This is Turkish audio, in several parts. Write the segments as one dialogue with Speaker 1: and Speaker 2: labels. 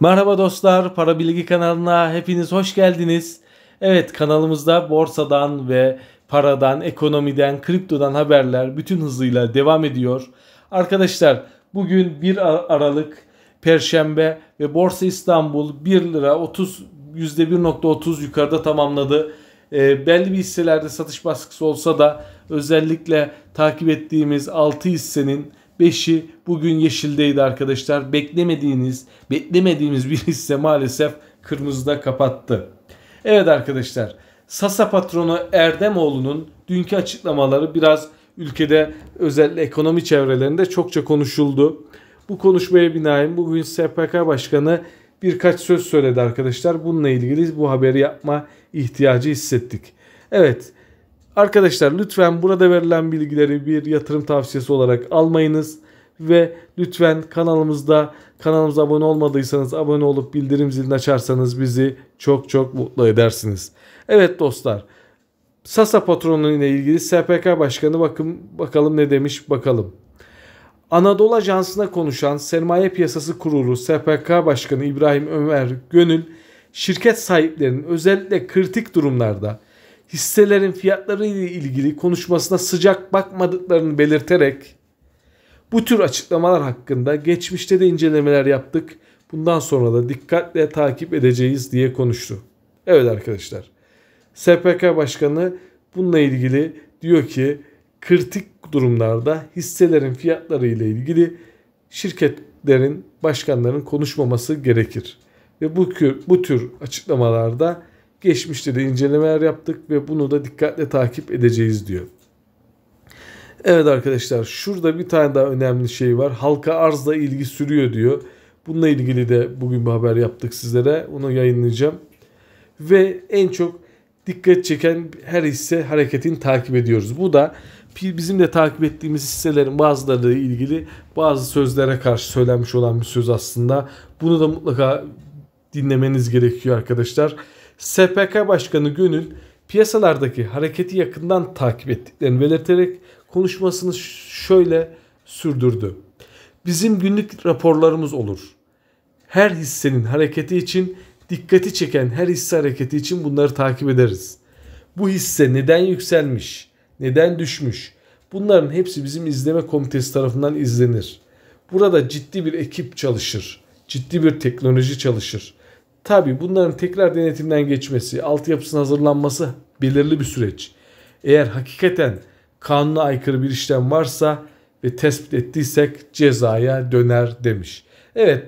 Speaker 1: Merhaba dostlar, Para Bilgi kanalına hepiniz hoş geldiniz. Evet kanalımızda borsadan ve paradan, ekonomiden, kriptodan haberler bütün hızıyla devam ediyor. Arkadaşlar bugün 1 Aralık Perşembe ve Borsa İstanbul 1 lira 30 %1.30 yukarıda tamamladı. E, belli bir hisselerde satış baskısı olsa da özellikle takip ettiğimiz 6 hissenin 5'i bugün yeşildeydi arkadaşlar. Beklemediğiniz, beklemediğimiz bir hisse maalesef kırmızıda kapattı. Evet arkadaşlar. Sasa patronu Erdemoğlu'nun dünkü açıklamaları biraz ülkede özellikle ekonomi çevrelerinde çokça konuşuldu. Bu konuşmaya binaen bugün SPK Başkanı birkaç söz söyledi arkadaşlar. Bununla ilgili bu haberi yapma ihtiyacı hissettik. Evet Arkadaşlar lütfen burada verilen bilgileri bir yatırım tavsiyesi olarak almayınız ve lütfen kanalımızda kanalımıza abone olmadıysanız abone olup bildirim zilini açarsanız bizi çok çok mutlu edersiniz. Evet dostlar. Sasa patronu ile ilgili SPK Başkanı bakın bakalım ne demiş bakalım. Anadolu Ajansı'na konuşan Sermaye Piyasası Kurulu SPK Başkanı İbrahim Ömer Gönül şirket sahiplerinin özellikle kritik durumlarda hisselerin fiyatları ile ilgili konuşmasına sıcak bakmadıklarını belirterek bu tür açıklamalar hakkında geçmişte de incelemeler yaptık. Bundan sonra da dikkatle takip edeceğiz diye konuştu. Evet arkadaşlar. SPK Başkanı bununla ilgili diyor ki kritik durumlarda hisselerin fiyatları ile ilgili şirketlerin başkanların konuşmaması gerekir. Ve bu, bu tür açıklamalarda geçmişte de incelemeler yaptık ve bunu da dikkatle takip edeceğiz diyor. Evet arkadaşlar şurada bir tane daha önemli şey var. Halka arzla ilgi sürüyor diyor. Bununla ilgili de bugün bir haber yaptık sizlere. Onu yayınlayacağım. Ve en çok dikkat çeken her hisse hareketini takip ediyoruz. Bu da bizim de takip ettiğimiz hisselerin bazıları ilgili bazı sözlere karşı söylenmiş olan bir söz aslında. Bunu da mutlaka dinlemeniz gerekiyor arkadaşlar. SPK Başkanı Gönül piyasalardaki hareketi yakından takip ettiklerini belirterek konuşmasını şöyle sürdürdü. Bizim günlük raporlarımız olur. Her hissenin hareketi için dikkati çeken her hisse hareketi için bunları takip ederiz. Bu hisse neden yükselmiş, neden düşmüş? Bunların hepsi bizim izleme komitesi tarafından izlenir. Burada ciddi bir ekip çalışır. Ciddi bir teknoloji çalışır. Tabi bunların tekrar denetimden geçmesi, altyapısının hazırlanması belirli bir süreç. Eğer hakikaten kanuna aykırı bir işlem varsa ve tespit ettiysek cezaya döner demiş. Evet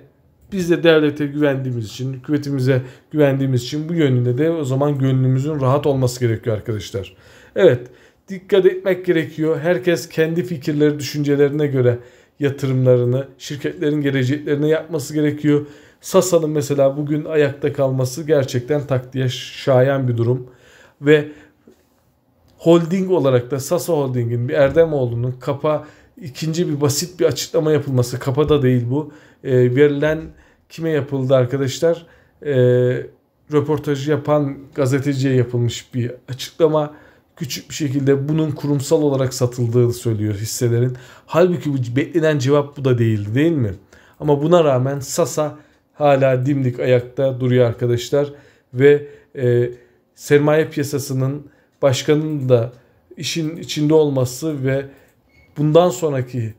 Speaker 1: biz de devlete güvendiğimiz için, hükümetimize güvendiğimiz için bu yönünde de o zaman gönlümüzün rahat olması gerekiyor arkadaşlar. Evet dikkat etmek gerekiyor. Herkes kendi fikirleri, düşüncelerine göre yatırımlarını, şirketlerin geleceklerini yapması gerekiyor. Sasa'nın mesela bugün ayakta kalması gerçekten takdiye şayan bir durum. Ve holding olarak da Sasa Holding'in bir Erdemoğlu'nun kapa ikinci bir basit bir açıklama yapılması kapada değil bu. E, verilen kime yapıldı arkadaşlar? E, röportajı yapan gazeteciye yapılmış bir açıklama küçük bir şekilde bunun kurumsal olarak satıldığı söylüyor hisselerin. Halbuki bu beklenen cevap bu da değildi değil mi? Ama buna rağmen Sasa hala dimdik ayakta duruyor arkadaşlar ve e, sermaye piyasasının başkanının da işin içinde olması ve bundan sonraki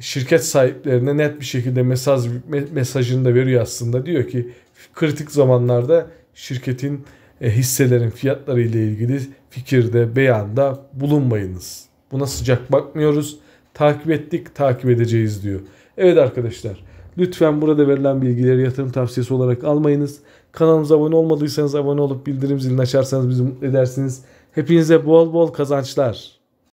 Speaker 1: şirket sahiplerine net bir şekilde mesaj mesajını da veriyor aslında. Diyor ki kritik zamanlarda şirketin e, hisselerin fiyatları ile ilgili fikirde, beyanda bulunmayınız. Buna sıcak bakmıyoruz. Takip ettik, takip edeceğiz diyor. Evet arkadaşlar. Lütfen burada verilen bilgileri yatırım tavsiyesi olarak almayınız. Kanalımıza abone olmadıysanız abone olup bildirim zilini açarsanız bizi mutlu edersiniz. Hepinize bol bol kazançlar.